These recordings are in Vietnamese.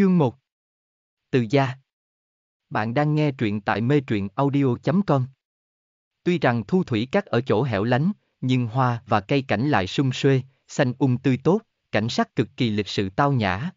Chương 1 Từ gia Bạn đang nghe truyện tại mê truyện audio.com Tuy rằng thu thủy cắt ở chỗ hẻo lánh, nhưng hoa và cây cảnh lại sung xuê, xanh um tươi tốt, cảnh sắc cực kỳ lịch sự tao nhã.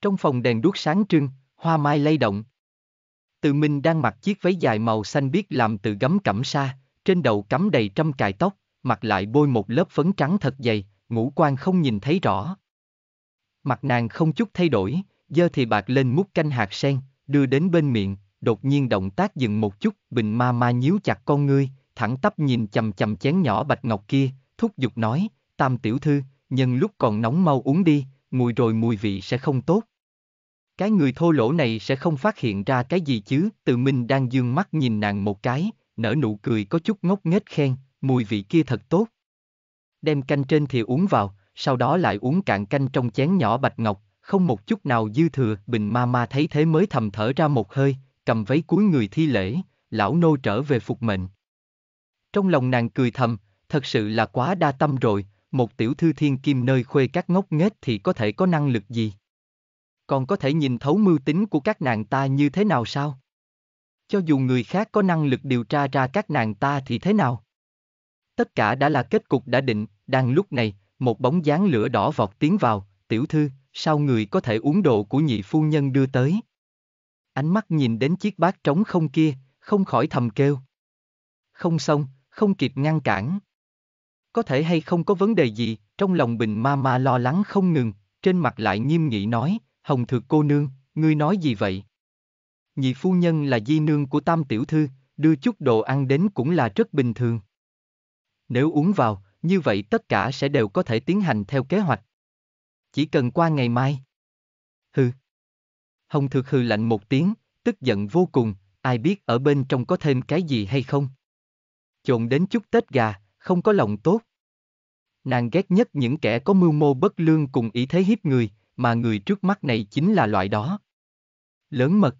Trong phòng đèn đuốc sáng trưng, hoa mai lay động. Từ Minh đang mặc chiếc váy dài màu xanh biếc làm từ gấm cẩm sa, trên đầu cắm đầy trăm cài tóc, mặt lại bôi một lớp phấn trắng thật dày, ngũ quan không nhìn thấy rõ. Mặt nàng không chút thay đổi, giơ thì bạc lên múc canh hạt sen, đưa đến bên miệng, đột nhiên động tác dừng một chút, bình ma ma nhíu chặt con ngươi, thẳng tắp nhìn chầm chầm chén nhỏ bạch ngọc kia, thúc giục nói, tam tiểu thư, nhân lúc còn nóng mau uống đi, mùi rồi mùi vị sẽ không tốt. Cái người thô lỗ này sẽ không phát hiện ra cái gì chứ, tự mình đang dương mắt nhìn nàng một cái, nở nụ cười có chút ngốc nghếch khen, mùi vị kia thật tốt. Đem canh trên thì uống vào, sau đó lại uống cạn canh trong chén nhỏ bạch ngọc, không một chút nào dư thừa, Bình ma ma thấy thế mới thầm thở ra một hơi, cầm váy cuối người thi lễ, lão nô trở về phục mệnh. Trong lòng nàng cười thầm, thật sự là quá đa tâm rồi, một tiểu thư thiên kim nơi khuê các ngốc nghếch thì có thể có năng lực gì? Còn có thể nhìn thấu mưu tính của các nàng ta như thế nào sao? Cho dù người khác có năng lực điều tra ra các nàng ta thì thế nào? Tất cả đã là kết cục đã định, đang lúc này, một bóng dáng lửa đỏ vọt tiến vào, tiểu thư, sao người có thể uống đồ của nhị phu nhân đưa tới? Ánh mắt nhìn đến chiếc bát trống không kia, không khỏi thầm kêu. Không xong, không kịp ngăn cản. Có thể hay không có vấn đề gì, trong lòng bình ma ma lo lắng không ngừng, trên mặt lại nghiêm nghị nói, hồng thược cô nương, ngươi nói gì vậy? Nhị phu nhân là di nương của tam tiểu thư, đưa chút đồ ăn đến cũng là rất bình thường. Nếu uống vào, như vậy tất cả sẽ đều có thể tiến hành theo kế hoạch chỉ cần qua ngày mai. Hừ. Hồng thực hừ lạnh một tiếng, tức giận vô cùng, ai biết ở bên trong có thêm cái gì hay không. Trộn đến chút tết gà, không có lòng tốt. Nàng ghét nhất những kẻ có mưu mô bất lương cùng ý thế hiếp người, mà người trước mắt này chính là loại đó. Lớn mật.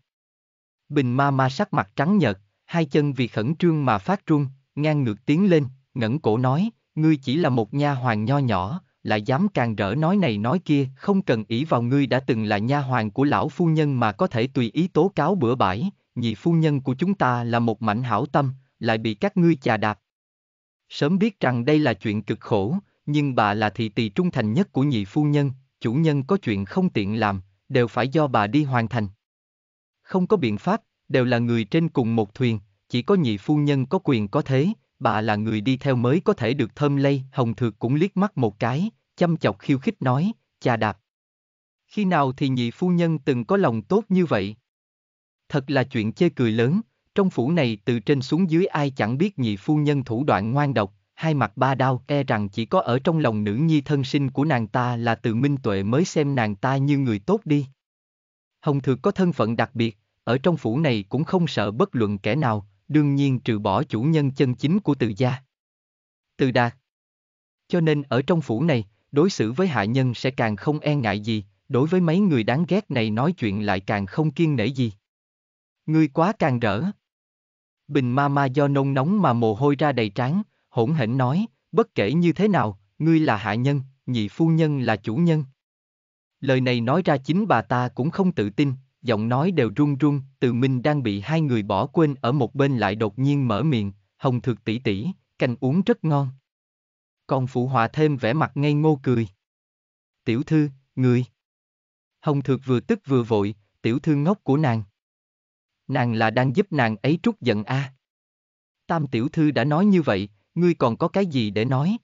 Bình ma ma sắc mặt trắng nhợt, hai chân vì khẩn trương mà phát run, ngang ngược tiến lên, ngẩng cổ nói, ngươi chỉ là một nha hoàng nho nhỏ, lại dám càng rỡ nói này nói kia, không cần ý vào ngươi đã từng là nha hoàng của lão phu nhân mà có thể tùy ý tố cáo bữa bãi, nhị phu nhân của chúng ta là một mảnh hảo tâm, lại bị các ngươi chà đạp. Sớm biết rằng đây là chuyện cực khổ, nhưng bà là thị tỳ trung thành nhất của nhị phu nhân, chủ nhân có chuyện không tiện làm, đều phải do bà đi hoàn thành. Không có biện pháp, đều là người trên cùng một thuyền, chỉ có nhị phu nhân có quyền có thế, bà là người đi theo mới có thể được thơm lây. Hồng Thược cũng liếc mắt một cái, chăm chọc khiêu khích nói, cha đạp. Khi nào thì nhị phu nhân từng có lòng tốt như vậy? Thật là chuyện chê cười lớn, trong phủ này từ trên xuống dưới ai chẳng biết nhị phu nhân thủ đoạn ngoan độc, hai mặt ba đao e rằng chỉ có ở trong lòng nữ nhi thân sinh của nàng ta là từ minh tuệ mới xem nàng ta như người tốt đi. Hồng Thược có thân phận đặc biệt, ở trong phủ này cũng không sợ bất luận kẻ nào, đương nhiên trừ bỏ chủ nhân chân chính của từ gia. Từ đạt. Cho nên ở trong phủ này, đối xử với hạ nhân sẽ càng không e ngại gì, đối với mấy người đáng ghét này nói chuyện lại càng không kiên nể gì. Ngươi quá càng rỡ. Bình ma ma do nôn nóng mà mồ hôi ra đầy trán, hỗn hển nói, bất kể như thế nào, ngươi là hạ nhân, nhị phu nhân là chủ nhân. Lời này nói ra chính bà ta cũng không tự tin, giọng nói đều run run, Từ Minh đang bị hai người bỏ quên ở một bên lại đột nhiên mở miệng, "Hồng thực tỷ tỷ, canh uống rất ngon." Còn phụ họa thêm vẻ mặt ngây ngô cười. "Tiểu thư, người." Hồng thực vừa tức vừa vội, tiểu thư ngốc của nàng. Nàng là đang giúp nàng ấy trút giận a. À. Tam tiểu thư đã nói như vậy, ngươi còn có cái gì để nói?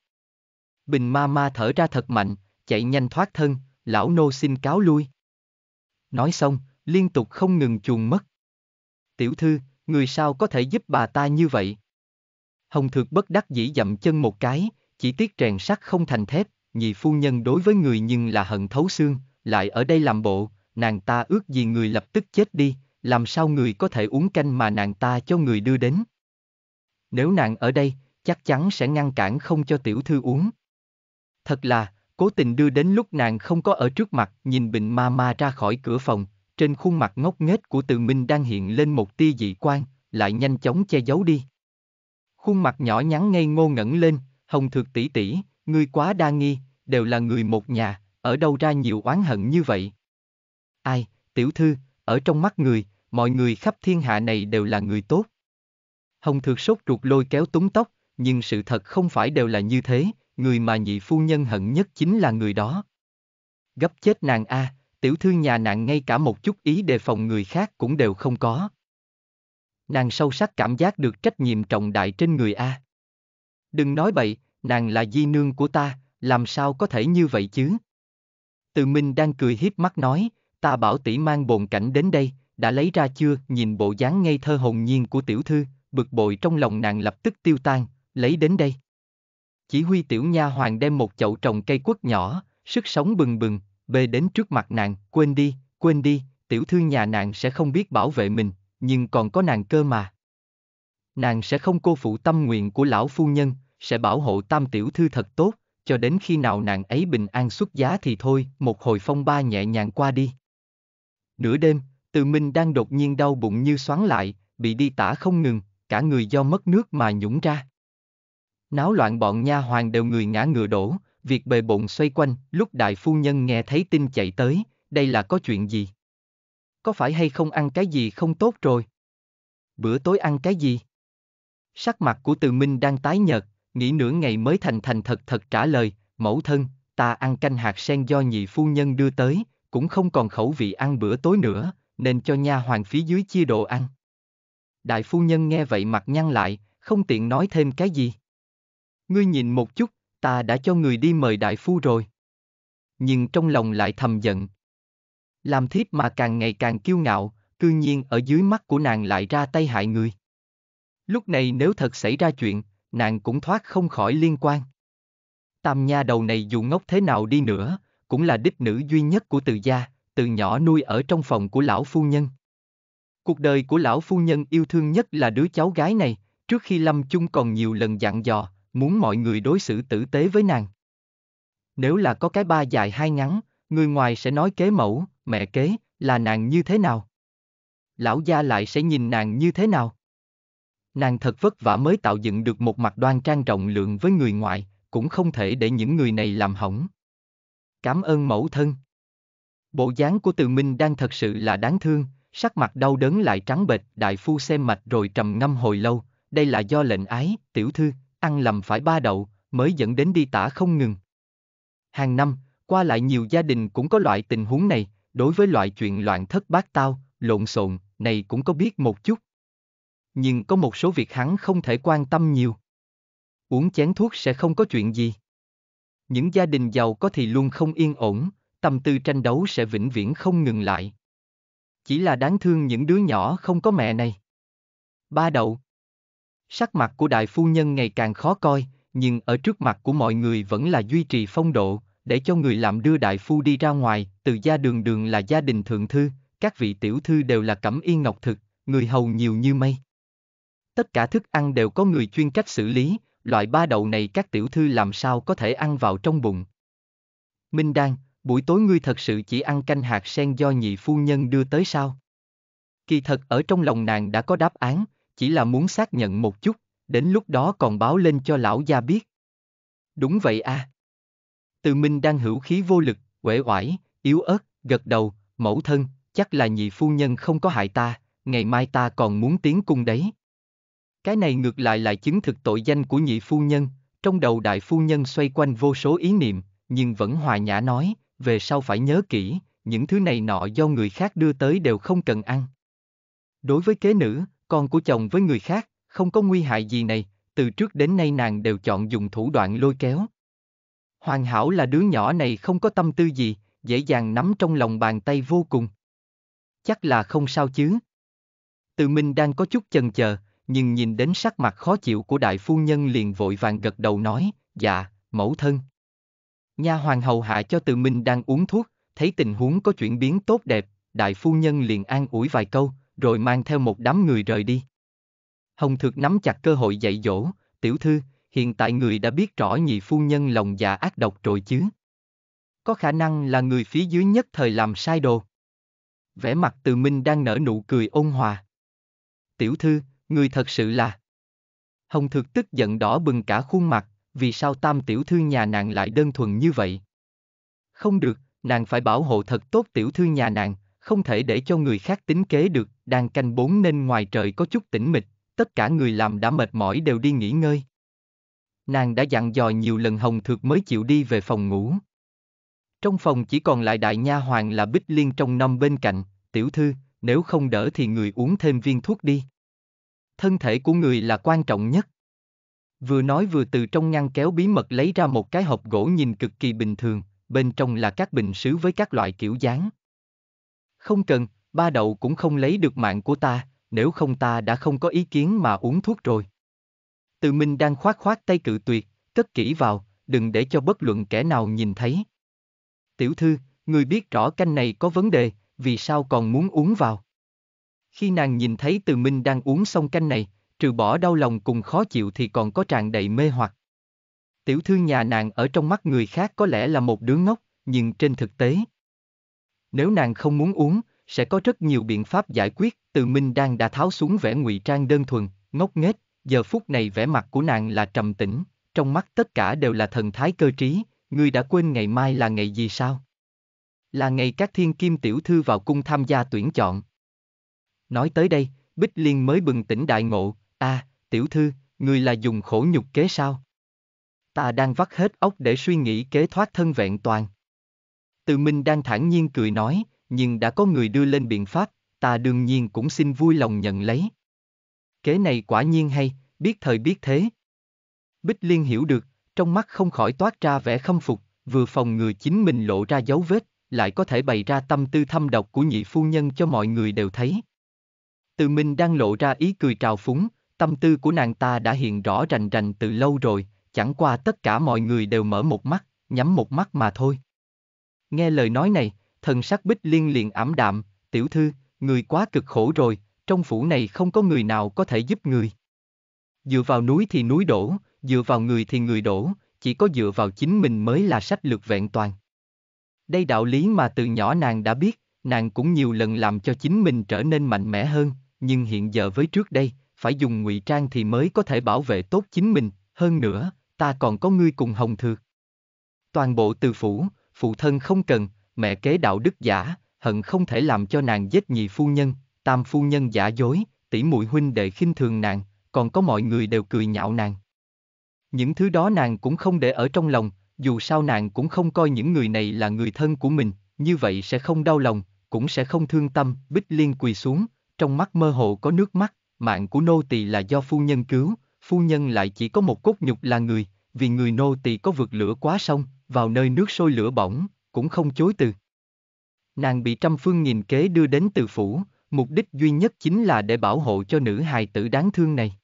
Bình ma ma thở ra thật mạnh, chạy nhanh thoát thân, lão nô xin cáo lui. Nói xong, liên tục không ngừng chuồn mất. Tiểu thư, người sao có thể giúp bà ta như vậy? Hồng Thược bất đắc dĩ dậm chân một cái, chỉ tiếc rèn sắt không thành thép, nhị phu nhân đối với người nhưng là hận thấu xương, lại ở đây làm bộ, nàng ta ước gì người lập tức chết đi, làm sao người có thể uống canh mà nàng ta cho người đưa đến. Nếu nàng ở đây, chắc chắn sẽ ngăn cản không cho tiểu thư uống. Thật là, cố tình đưa đến lúc nàng không có ở trước mặt, nhìn bệnh ma ma ra khỏi cửa phòng, trên khuôn mặt ngốc nghếch của Từ Minh đang hiện lên một tia dị quan, lại nhanh chóng che giấu đi. Khuôn mặt nhỏ nhắn ngây ngô ngẩn lên, Hồng Thược tỷ tỷ, ngươi quá đa nghi, đều là người một nhà, ở đâu ra nhiều oán hận như vậy? Ai, tiểu thư, ở trong mắt người, mọi người khắp thiên hạ này đều là người tốt. Hồng Thược sốt ruột lôi kéo túng tóc, nhưng sự thật không phải đều là như thế, người mà nhị phu nhân hận nhất chính là người đó. Gấp chết nàng a, à, tiểu thư nhà nàng ngay cả một chút ý đề phòng người khác cũng đều không có. Nàng sâu sắc cảm giác được trách nhiệm trọng đại trên người A. Đừng nói bậy, nàng là di nương của ta, làm sao có thể như vậy chứ? Từ Minh đang cười hiếp mắt nói, ta bảo tỷ mang bồn cảnh đến đây, đã lấy ra chưa, nhìn bộ dáng ngây thơ hồn nhiên của tiểu thư, bực bội trong lòng nàng lập tức tiêu tan, lấy đến đây. Chỉ huy tiểu nha hoàng đem một chậu trồng cây quất nhỏ, sức sống bừng bừng, bê đến trước mặt nàng, quên đi, quên đi, tiểu thư nhà nàng sẽ không biết bảo vệ mình, nhưng còn có nàng cơ mà. Nàng sẽ không cô phụ tâm nguyện của lão phu nhân, sẽ bảo hộ tam tiểu thư thật tốt, cho đến khi nào nàng ấy bình an xuất giá thì thôi, một hồi phong ba nhẹ nhàng qua đi. Nửa đêm, Từ Minh đang đột nhiên đau bụng như xoắn lại, bị đi tả không ngừng, cả người do mất nước mà nhũng ra. Náo loạn bọn nha hoàng đều người ngã ngựa đổ, việc bề bộn xoay quanh, lúc đại phu nhân nghe thấy tin chạy tới, đây là có chuyện gì? Có phải hay không ăn cái gì không tốt rồi? Bữa tối ăn cái gì? Sắc mặt của Từ Minh đang tái nhợt, nghĩ nửa ngày mới thành thành thật thật trả lời, mẫu thân, ta ăn canh hạt sen do nhị phu nhân đưa tới, cũng không còn khẩu vị ăn bữa tối nữa, nên cho nha hoàng phía dưới chia đồ ăn. Đại phu nhân nghe vậy mặt nhăn lại, không tiện nói thêm cái gì. Ngươi nhìn một chút, ta đã cho người đi mời đại phu rồi. Nhưng trong lòng lại thầm giận. Làm thiếp mà càng ngày càng kiêu ngạo, cư nhiên ở dưới mắt của nàng lại ra tay hại người. Lúc này nếu thật xảy ra chuyện, nàng cũng thoát không khỏi liên quan. Tam nha đầu này dù ngốc thế nào đi nữa, cũng là đích nữ duy nhất của từ gia, từ nhỏ nuôi ở trong phòng của lão phu nhân. Cuộc đời của lão phu nhân yêu thương nhất là đứa cháu gái này, trước khi lâm chung còn nhiều lần dặn dò, muốn mọi người đối xử tử tế với nàng. Nếu là có cái ba dài hai ngắn, người ngoài sẽ nói kế mẫu, mẹ kế, là nàng như thế nào? Lão gia lại sẽ nhìn nàng như thế nào? Nàng thật vất vả mới tạo dựng được một mặt đoan trang rộng lượng với người ngoại, cũng không thể để những người này làm hỏng. Cảm ơn mẫu thân. Bộ dáng của Từ Minh đang thật sự là đáng thương, sắc mặt đau đớn lại trắng bệch, đại phu xem mạch rồi trầm ngâm hồi lâu, đây là do lệnh ái, tiểu thư, ăn lầm phải ba đậu, mới dẫn đến đi tả không ngừng. Hàng năm, qua lại nhiều gia đình cũng có loại tình huống này, đối với loại chuyện loạn thất bát tao, lộn xộn, này cũng có biết một chút. Nhưng có một số việc hắn không thể quan tâm nhiều. Uống chén thuốc sẽ không có chuyện gì. Những gia đình giàu có thì luôn không yên ổn, tâm tư tranh đấu sẽ vĩnh viễn không ngừng lại. Chỉ là đáng thương những đứa nhỏ không có mẹ này. Ba đậu, Sắc mặt của đại phu nhân ngày càng khó coi, nhưng ở trước mặt của mọi người vẫn là duy trì phong độ, để cho người làm đưa đại phu đi ra ngoài, từ gia đường đường là gia đình thượng thư, các vị tiểu thư đều là cẩm y ngọc thực, người hầu nhiều như mây. Tất cả thức ăn đều có người chuyên trách xử lý, loại ba đậu này các tiểu thư làm sao có thể ăn vào trong bụng. Minh Đan, buổi tối ngươi thật sự chỉ ăn canh hạt sen do nhị phu nhân đưa tới sao? Kỳ thật ở trong lòng nàng đã có đáp án, chỉ là muốn xác nhận một chút, đến lúc đó còn báo lên cho lão gia biết. Đúng vậy a. À. Từ Minh đang hữu khí vô lực, uể oải, yếu ớt, gật đầu, mẫu thân, chắc là nhị phu nhân không có hại ta, ngày mai ta còn muốn tiến cung đấy. Cái này ngược lại lại chứng thực tội danh của nhị phu nhân, trong đầu đại phu nhân xoay quanh vô số ý niệm, nhưng vẫn hòa nhã nói, về sau phải nhớ kỹ, những thứ này nọ do người khác đưa tới đều không cần ăn. Đối với kế nữ, con của chồng với người khác, không có nguy hại gì này, từ trước đến nay nàng đều chọn dùng thủ đoạn lôi kéo. Hoàn hảo là đứa nhỏ này không có tâm tư gì, dễ dàng nắm trong lòng bàn tay vô cùng. Chắc là không sao chứ. Từ Minh đang có chút chần chờ, nhưng nhìn đến sắc mặt khó chịu của đại phu nhân liền vội vàng gật đầu nói, dạ, mẫu thân. Nha hoàng hầu hạ cho Từ Minh đang uống thuốc, thấy tình huống có chuyển biến tốt đẹp, đại phu nhân liền an ủi vài câu, rồi mang theo một đám người rời đi. Hồng Thược nắm chặt cơ hội dạy dỗ, tiểu thư, hiện tại người đã biết rõ nhị phu nhân lòng dạ ác độc rồi chứ. Có khả năng là người phía dưới nhất thời làm sai đồ. Vẻ mặt từ minh đang nở nụ cười ôn hòa. Tiểu thư, người thật sự là... Hồng Thược tức giận đỏ bừng cả khuôn mặt, vì sao tam tiểu thư nhà nàng lại đơn thuần như vậy? Không được, nàng phải bảo hộ thật tốt tiểu thư nhà nàng, không thể để cho người khác tính kế được, đang canh bốn nên ngoài trời có chút tĩnh mịch, tất cả người làm đã mệt mỏi đều đi nghỉ ngơi. Nàng đã dặn dò nhiều lần Hồng Thược mới chịu đi về phòng ngủ. Trong phòng chỉ còn lại đại nha hoàng là Bích Liên trong năm bên cạnh, tiểu thư, nếu không đỡ thì người uống thêm viên thuốc đi. Thân thể của người là quan trọng nhất. Vừa nói vừa từ trong ngăn kéo bí mật lấy ra một cái hộp gỗ nhìn cực kỳ bình thường, bên trong là các bình sứ với các loại kiểu dáng. Không cần, ba đậu cũng không lấy được mạng của ta, nếu không ta đã không có ý kiến mà uống thuốc rồi. Từ Minh đang khoát khoát tay cự tuyệt, cất kỹ vào, đừng để cho bất luận kẻ nào nhìn thấy. Tiểu thư, người biết rõ canh này có vấn đề, vì sao còn muốn uống vào? Khi nàng nhìn thấy Từ Minh đang uống xong canh này, trừ bỏ đau lòng cùng khó chịu thì còn có tràn đầy mê hoặc. Tiểu thư nhà nàng ở trong mắt người khác có lẽ là một đứa ngốc, nhưng trên thực tế, nếu nàng không muốn uống, sẽ có rất nhiều biện pháp giải quyết. Từ Minh đang đã tháo xuống vẻ ngụy trang đơn thuần, ngốc nghếch, giờ phút này vẻ mặt của nàng là trầm tĩnh, trong mắt tất cả đều là thần thái cơ trí, ngươi đã quên ngày mai là ngày gì sao? Là ngày các thiên kim tiểu thư vào cung tham gia tuyển chọn. Nói tới đây, Bích Liên mới bừng tỉnh đại ngộ, a, à, tiểu thư, ngươi là dùng khổ nhục kế sao? Ta đang vắt hết óc để suy nghĩ kế thoát thân vẹn toàn. Từ Minh đang thản nhiên cười nói, nhưng đã có người đưa lên biện pháp, ta đương nhiên cũng xin vui lòng nhận lấy. Kế này quả nhiên hay, biết thời biết thế. Bích Liên hiểu được, trong mắt không khỏi toát ra vẻ khâm phục, vừa phòng ngừa chính mình lộ ra dấu vết, lại có thể bày ra tâm tư thâm độc của nhị phu nhân cho mọi người đều thấy. Từ Minh đang lộ ra ý cười trào phúng, tâm tư của nàng ta đã hiện rõ rành rành từ lâu rồi, chẳng qua tất cả mọi người đều mở một mắt, nhắm một mắt mà thôi. Nghe lời nói này, thần sắc bích liên liền ảm đạm, tiểu thư, người quá cực khổ rồi, trong phủ này không có người nào có thể giúp người. Dựa vào núi thì núi đổ, dựa vào người thì người đổ, chỉ có dựa vào chính mình mới là sách lược vẹn toàn. Đây đạo lý mà từ nhỏ nàng đã biết, nàng cũng nhiều lần làm cho chính mình trở nên mạnh mẽ hơn, nhưng hiện giờ với trước đây, phải dùng ngụy trang thì mới có thể bảo vệ tốt chính mình, hơn nữa, ta còn có ngươi cùng hồng thược. Toàn bộ từ phủ, phụ thân không cần, mẹ kế đạo đức giả, hận không thể làm cho nàng giết nhị phu nhân, tam phu nhân giả dối, tỷ muội huynh đệ khinh thường nàng, còn có mọi người đều cười nhạo nàng. Những thứ đó nàng cũng không để ở trong lòng, dù sao nàng cũng không coi những người này là người thân của mình, như vậy sẽ không đau lòng, cũng sẽ không thương tâm, Bích Liên quỳ xuống, trong mắt mơ hồ có nước mắt, mạng của nô tỳ là do phu nhân cứu, phu nhân lại chỉ có một cốt nhục là người, vì người nô tỳ có vượt lửa quá sông, vào nơi nước sôi lửa bỏng, cũng không chối từ. Nàng bị trăm phương nghìn kế đưa đến từ phủ, mục đích duy nhất chính là để bảo hộ cho nữ hài tử đáng thương này.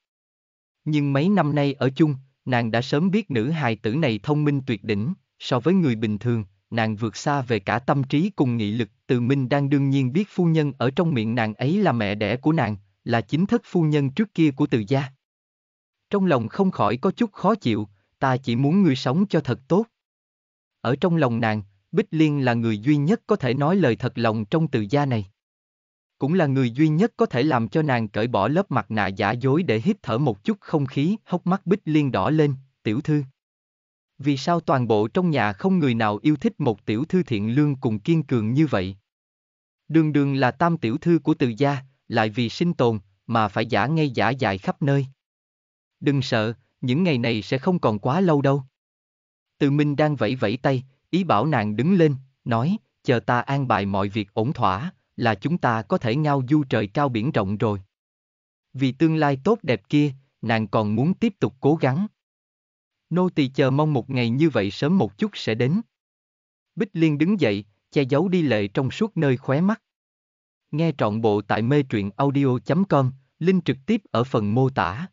Nhưng mấy năm nay ở chung, nàng đã sớm biết nữ hài tử này thông minh tuyệt đỉnh, so với người bình thường, nàng vượt xa về cả tâm trí cùng nghị lực. Từ Minh đang đương nhiên biết phu nhân ở trong miệng nàng ấy là mẹ đẻ của nàng, là chính thất phu nhân trước kia của từ gia. Trong lòng không khỏi có chút khó chịu, ta chỉ muốn ngươi sống cho thật tốt ở trong lòng nàng, Bích Liên là người duy nhất có thể nói lời thật lòng trong từ gia này. Cũng là người duy nhất có thể làm cho nàng cởi bỏ lớp mặt nạ giả dối để hít thở một chút không khí, hốc mắt Bích Liên đỏ lên, tiểu thư. Vì sao toàn bộ trong nhà không người nào yêu thích một tiểu thư thiện lương cùng kiên cường như vậy? Đường đường là tam tiểu thư của từ gia, lại vì sinh tồn, mà phải giả ngay giả dài khắp nơi. Đừng sợ, những ngày này sẽ không còn quá lâu đâu. Từ Minh đang vẫy vẫy tay, ý bảo nàng đứng lên, nói, chờ ta an bài mọi việc ổn thỏa, là chúng ta có thể ngao du trời cao biển rộng rồi. Vì tương lai tốt đẹp kia, nàng còn muốn tiếp tục cố gắng. Nô tỳ chờ mong một ngày như vậy sớm một chút sẽ đến. Bích Liên đứng dậy, che giấu đi lệ trong suốt nơi khóe mắt. Nghe trọn bộ tại mê truyện audio.com, link trực tiếp ở phần mô tả.